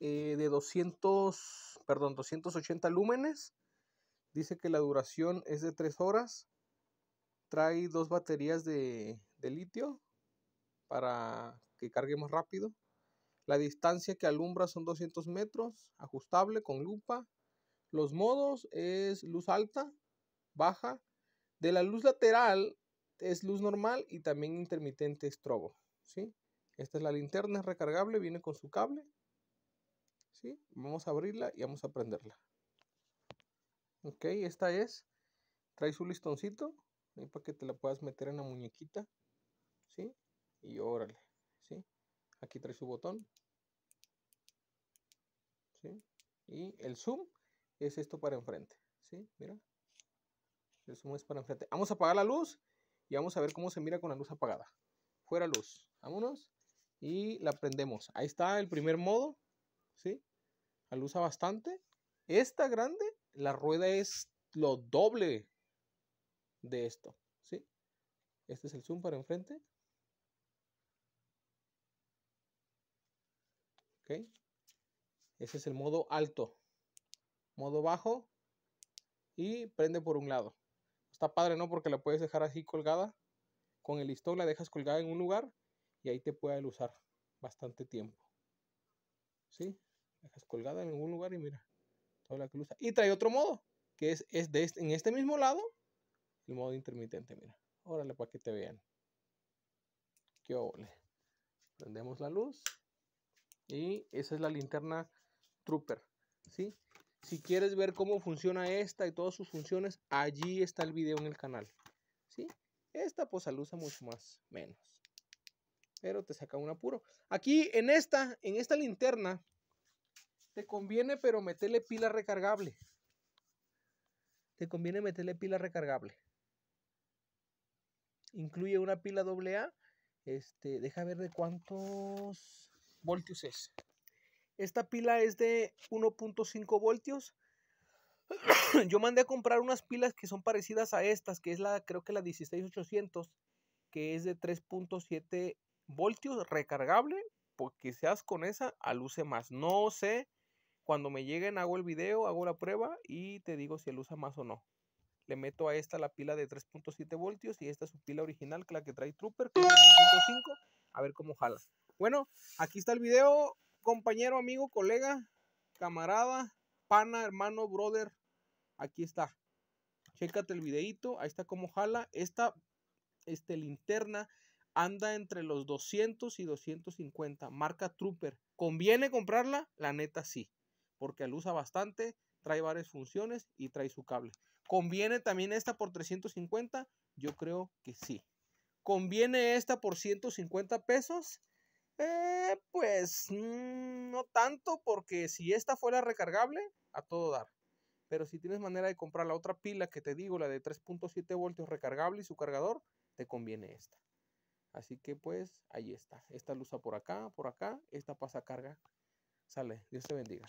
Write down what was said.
Eh, de 200, perdón, 280 lúmenes. Dice que la duración es de 3 horas. Trae dos baterías de, litio para que carguemos rápido. La distancia que alumbra son 200 metros, ajustable con lupa. Los modos es luz alta, baja. De la luz lateral es luz normal y también intermitente estrobo. ¿sí? Esta es la linterna, es recargable, viene con su cable. ¿Sí? Vamos a abrirla y vamos a prenderla. Ok, esta es. Trae su listoncito. para que te la puedas meter en la muñequita. ¿Sí? Y órale. ¿Sí? Aquí trae su botón. ¿Sí? Y el zoom es esto para enfrente. ¿Sí? Mira. El zoom es para enfrente. Vamos a apagar la luz y vamos a ver cómo se mira con la luz apagada. Fuera luz. Vámonos y la prendemos. Ahí está el primer modo, ¿sí? Alusa bastante. Esta grande, la rueda es lo doble de esto, ¿sí? Este es el zoom para enfrente. este Ese es el modo alto. Modo bajo y prende por un lado. Está padre, ¿no? Porque la puedes dejar así colgada. Con el listón la dejas colgada en un lugar y ahí te puede usar bastante tiempo. ¿Sí? Dejas colgada en algún lugar y mira, toda la Y trae otro modo, que es, de este, en este mismo lado, el modo intermitente, mira. Órale para que te vean. Qué ole. Prendemos la luz. Y esa es la linterna Trooper. ¿sí? Si quieres ver cómo funciona esta y todas sus funciones, allí está el video en el canal. ¿sí? Esta pues la usa mucho más, menos pero te saca un apuro. Aquí en esta, en esta linterna, te conviene pero meterle pila recargable. Te conviene meterle pila recargable. Incluye una pila AA. Este, deja ver de cuántos voltios es. Esta pila es de 1.5 voltios. Yo mandé a comprar unas pilas que son parecidas a estas, que es la, creo que la 16800, que es de 3.7 voltios recargable porque seas con esa aluce más. No sé, cuando me lleguen hago el video, hago la prueba y te digo si usa más o no. Le meto a esta la pila de 3.7 voltios y esta es su pila original, que la que trae Trooper, que es 1.5. A ver cómo jala. Bueno, aquí está el video, compañero, amigo, colega, camarada, pana, hermano, brother. Aquí está. Chécate el videito, ahí está cómo jala. Esta este, linterna anda entre los 200 y 250, marca Trooper. ¿Conviene comprarla? La neta sí, porque al usa bastante, trae varias funciones y trae su cable. ¿Conviene también esta por 350? Yo creo que sí. ¿Conviene esta por 150 pesos? Eh, pues mm, no tanto, porque si esta fuera recargable, a todo dar. Pero si tienes manera de comprar la otra pila que te digo, la de 3.7 voltios recargable y su cargador, te conviene esta. Así que pues ahí está. Esta luz por acá, por acá. Esta pasa carga. Sale. Dios te bendiga.